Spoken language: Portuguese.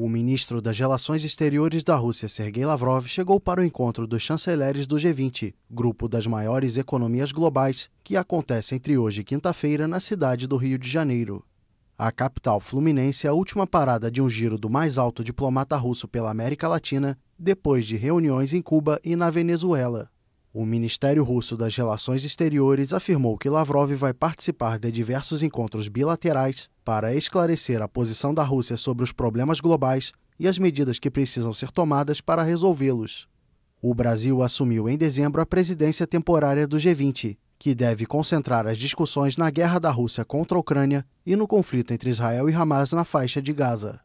O ministro das Relações Exteriores da Rússia, Sergei Lavrov, chegou para o encontro dos chanceleres do G20, grupo das maiores economias globais, que acontece entre hoje e quinta-feira na cidade do Rio de Janeiro. A capital fluminense é a última parada de um giro do mais alto diplomata russo pela América Latina, depois de reuniões em Cuba e na Venezuela. O Ministério Russo das Relações Exteriores afirmou que Lavrov vai participar de diversos encontros bilaterais para esclarecer a posição da Rússia sobre os problemas globais e as medidas que precisam ser tomadas para resolvê-los. O Brasil assumiu em dezembro a presidência temporária do G20, que deve concentrar as discussões na guerra da Rússia contra a Ucrânia e no conflito entre Israel e Hamas na faixa de Gaza.